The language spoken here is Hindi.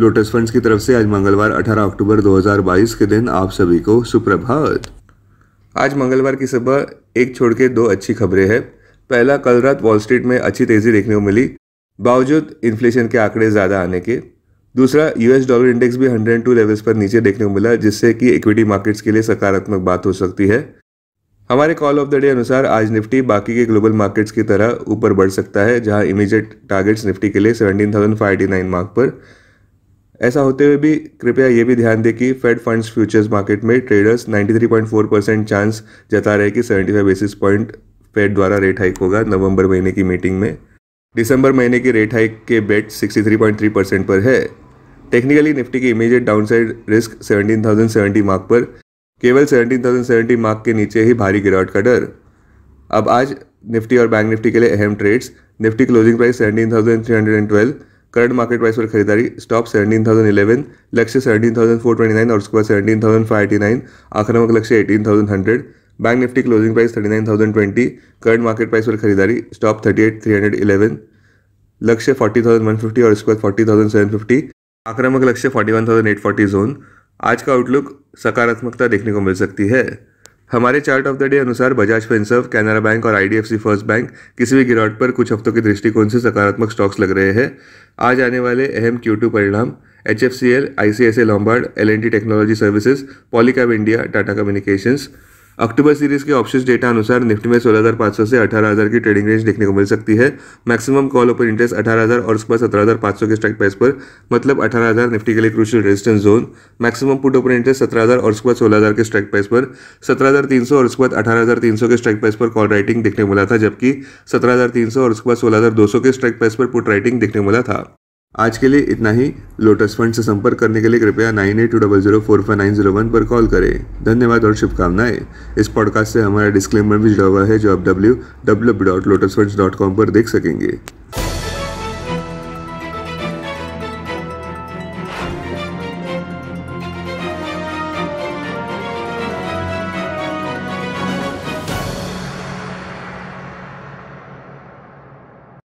लोटस फंड्स की तरफ से आज मंगलवार 18 अक्टूबर 2022 के दिन आप सभी को सुप्रभात आज मंगलवार की सुबह एक छोड़ के दो अच्छी खबरें हैं पहला कल रात वॉल स्ट्रीट में अच्छी तेजी देखने को मिली बावजूद इन्फ्लेशन के आंकड़े ज़्यादा आने के दूसरा यूएस डॉलर इंडेक्स भी 102 लेवल्स पर नीचे देखने को मिला जिससे कि इक्विटी मार्केट्स के लिए सकारात्मक बात हो सकती है हमारे कॉल ऑफ द डे अनुसार आज निफ्टी बाकी के ग्लोबल मार्केट्स की तरह ऊपर बढ़ सकता है जहां इमीडिएट टारगेट्स निफ्टी के लिए 17,589 मार्क पर ऐसा होते हुए भी कृपया ये भी ध्यान दें कि फेड फंड्स फ्यूचर्स मार्केट में ट्रेडर्स 93.4 परसेंट चांस जता रहे कि 75 बेसिस पॉइंट फेड द्वारा रेट हाइक होगा नवंबर महीने की मीटिंग में दिसंबर महीने की रेट हाइक के बेट 63.3 परसेंट पर है टेक्निकली निफ्टी की इमीजिएट डाउनसाइड रिस्क 17,070 मार्क पर केवल 17,070 मार्क के नीचे ही भारी गिरावट का डर अब आज निफ्टी और बैंक निफ्टी के लिए अहम trades Nifty closing price seventeen current market price पर खरीदारी स्टॉप सेवेंटीन थाउजेंड इलेवन लक्ष्य seventeen thousand four twenty nine और उसके बाद seventeen thousand five eighty nine आक्रमक लक्ष्य eighteen thousand hundred bank Nifty closing price thirty nine thousand twenty current market price पर खरीदारी stop thirty eight three hundred eleven लक्ष्य फोर्टी थाउजेंड वन फिफ्टी और उसके बाद फोर्टी थाउजेंड सेवन फिफ्टी आक्रमक लक्ष्य forty one thousand eight forty zone आज का आउटलुक सकारात्मकता देखने को मिल सकती है हमारे चार्ट ऑफ द डे अनुसार बजाज फिनसर्व कैनरा बैंक और आईडीएफसी फर्स्ट बैंक किसी भी गिरावट पर कुछ हफ्तों के दृष्टिकोण से सकारात्मक स्टॉक्स लग रहे हैं आज आने वाले अहम क्यू टू परिणाम H F C L I C S A Lombard L N T technology services Polycab India Tata communications अक्टूबर सीरीज के ऑप्शन डेटा अनुसार निफ्टी में 16,500 से 18,000 की ट्रेडिंग रेंज देखने को मिल सकती है मैक्सिमम कॉल ओपन इंटरेस्ट 18,000 और उसके बाद सत्रह के स्ट्राइक प्राइस पर मतलब 18,000 निफ्टी के लिए crucial resistance zone maximum put open interest 17,000 और उसके बाद सोलह के स्ट्राइक प्राइस पर सत्रह और उसके बाद अठारह के स्ट्राइक प्राइस पर कॉल राइटिंग देखने को मिला था जबकि सत्रह और उसके बाद सोलह के स्ट्राइक प्राइस पर पुट राइटिंग देखने को मिला था आज के लिए इतना ही लोटस फंड से संपर्क करने के लिए कृपया nine eight two double zero four five nine zero one पर कॉल करें धन्यवाद और शुभकामनाएं इस पॉडकास्ट से हमारा डिस्क्लेमर भी जुड़ा हुआ है जो आप W W dot Lotus fund dot com पर देख सकेंगे